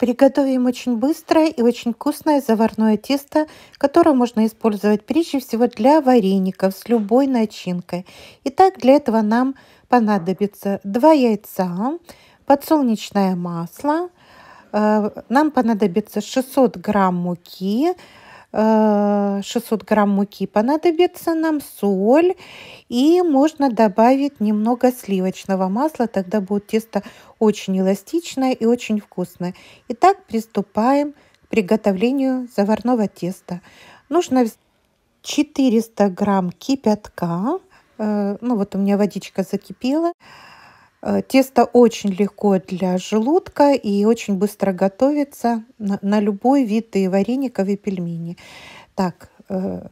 Приготовим очень быстрое и очень вкусное заварное тесто, которое можно использовать прежде всего для вареников с любой начинкой. Итак, для этого нам понадобится 2 яйца, подсолнечное масло, э, нам понадобится 600 грамм муки, 600 грамм муки понадобится нам, соль и можно добавить немного сливочного масла, тогда будет тесто очень эластичное и очень вкусное. Итак, приступаем к приготовлению заварного теста. Нужно 400 грамм кипятка, э, ну вот у меня водичка закипела, Э, тесто очень легко для желудка и очень быстро готовится на, на любой вид и вареников, и пельмени. Так, э,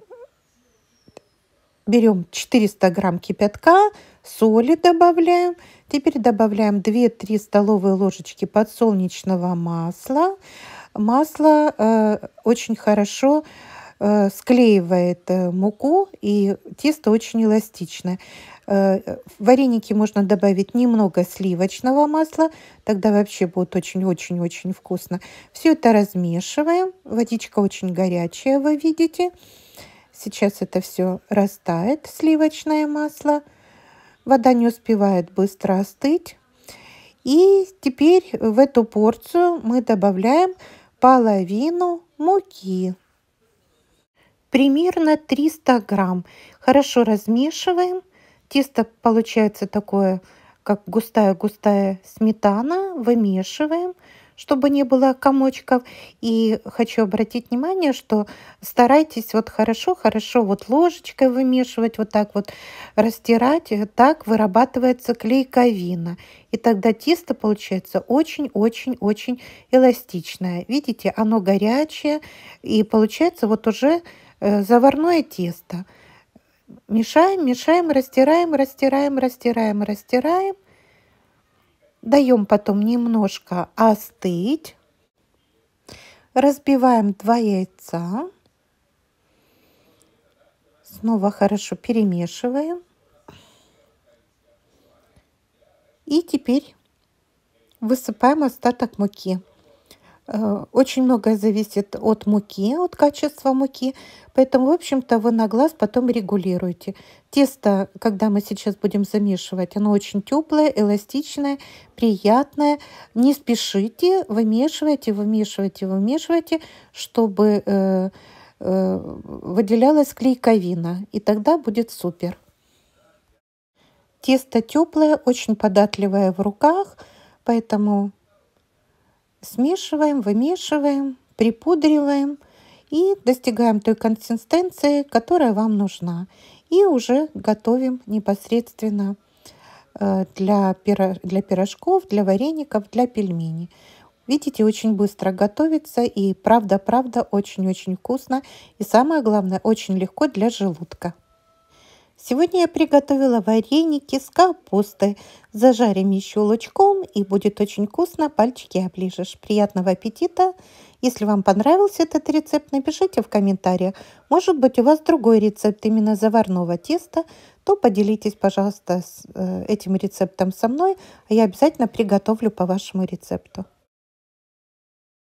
берем 400 грамм кипятка, соли добавляем. Теперь добавляем 2-3 столовые ложечки подсолнечного масла. Масло э, очень хорошо э, Э, склеивает э, муку, и тесто очень эластичное. Э, в вареники можно добавить немного сливочного масла, тогда вообще будет очень-очень-очень вкусно. Все это размешиваем. Водичка очень горячая, вы видите. Сейчас это все растает, сливочное масло. Вода не успевает быстро остыть. И теперь в эту порцию мы добавляем половину муки примерно 300 грамм. Хорошо размешиваем. Тесто получается такое, как густая-густая сметана. Вымешиваем, чтобы не было комочков. И хочу обратить внимание, что старайтесь вот хорошо-хорошо вот ложечкой вымешивать, вот так вот растирать. Так вырабатывается клейковина. И тогда тесто получается очень-очень-очень эластичное. Видите, оно горячее и получается вот уже Э, заварное тесто. Мешаем, мешаем, растираем, растираем, растираем, растираем. Даем потом немножко остыть. Разбиваем два яйца. Снова хорошо перемешиваем. И теперь высыпаем остаток муки. Э, очень многое зависит от муки, от качества муки. Поэтому, в общем-то, вы на глаз потом регулируете. Тесто, когда мы сейчас будем замешивать, оно очень теплое, эластичное, приятное. Не спешите, вымешивайте, вымешивайте, вымешивайте, чтобы э, э, выделялась клейковина. И тогда будет супер. Тесто теплое, очень податливое в руках, поэтому смешиваем, вымешиваем, припудриваем и достигаем той консистенции, которая вам нужна. И уже готовим непосредственно э, для, для пирожков, для вареников, для пельменей. Видите, очень быстро готовится и правда-правда очень-очень вкусно. И самое главное, очень легко для желудка. Сегодня я приготовила вареники с капустой. Зажарим еще лучком и будет очень вкусно, пальчики оближешь. Приятного аппетита! Если вам понравился этот рецепт, напишите в комментариях. Может быть у вас другой рецепт именно заварного теста, то поделитесь, пожалуйста, с э, этим рецептом со мной, а я обязательно приготовлю по вашему рецепту.